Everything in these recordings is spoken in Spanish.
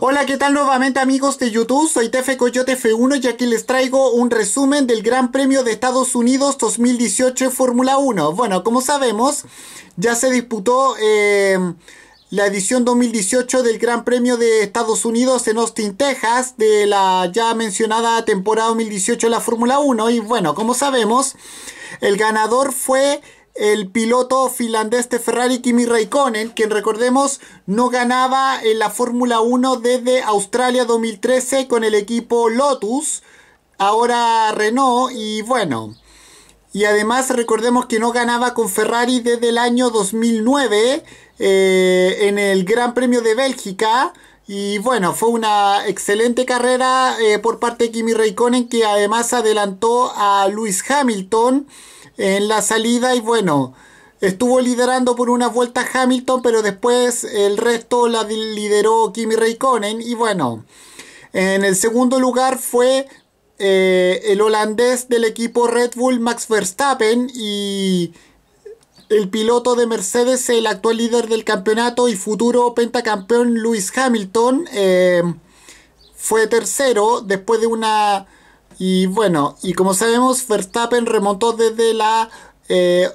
Hola, ¿qué tal nuevamente amigos de YouTube? Soy Tefe Coyote F1 y aquí les traigo un resumen del Gran Premio de Estados Unidos 2018 Fórmula 1. Bueno, como sabemos, ya se disputó eh, la edición 2018 del Gran Premio de Estados Unidos en Austin, Texas, de la ya mencionada temporada 2018 de la Fórmula 1. Y bueno, como sabemos, el ganador fue el piloto finlandés de Ferrari Kimi Raikkonen, quien recordemos no ganaba en la Fórmula 1 desde Australia 2013 con el equipo Lotus, ahora Renault y bueno. Y además recordemos que no ganaba con Ferrari desde el año 2009 eh, en el Gran Premio de Bélgica. Y bueno, fue una excelente carrera eh, por parte de Kimi Raikkonen que además adelantó a Lewis Hamilton en la salida y bueno, estuvo liderando por una vuelta Hamilton, pero después el resto la lideró Kimi Raikkonen y bueno, en el segundo lugar fue eh, el holandés del equipo Red Bull Max Verstappen y el piloto de Mercedes, el actual líder del campeonato y futuro pentacampeón Lewis Hamilton, eh, fue tercero después de una... Y bueno, y como sabemos, Verstappen remontó desde la eh,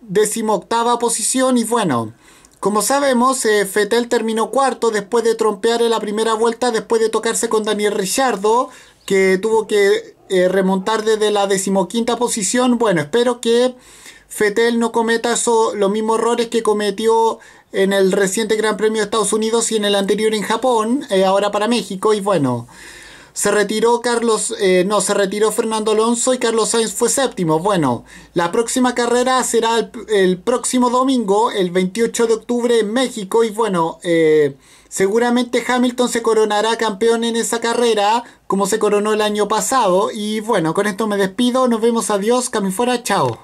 decimoctava posición y bueno, como sabemos, eh, Vettel terminó cuarto después de trompear en la primera vuelta, después de tocarse con Daniel Ricciardo, que tuvo que remontar desde la decimoquinta posición. Bueno, espero que Fetel no cometa los mismos errores que cometió en el reciente Gran Premio de Estados Unidos y en el anterior en Japón, eh, ahora para México, y bueno. Se retiró Carlos, eh, no, se retiró Fernando Alonso y Carlos Sainz fue séptimo. Bueno, la próxima carrera será el, próximo domingo, el 28 de octubre en México. Y bueno, eh, seguramente Hamilton se coronará campeón en esa carrera, como se coronó el año pasado. Y bueno, con esto me despido, nos vemos, adiós, camino fuera, chao.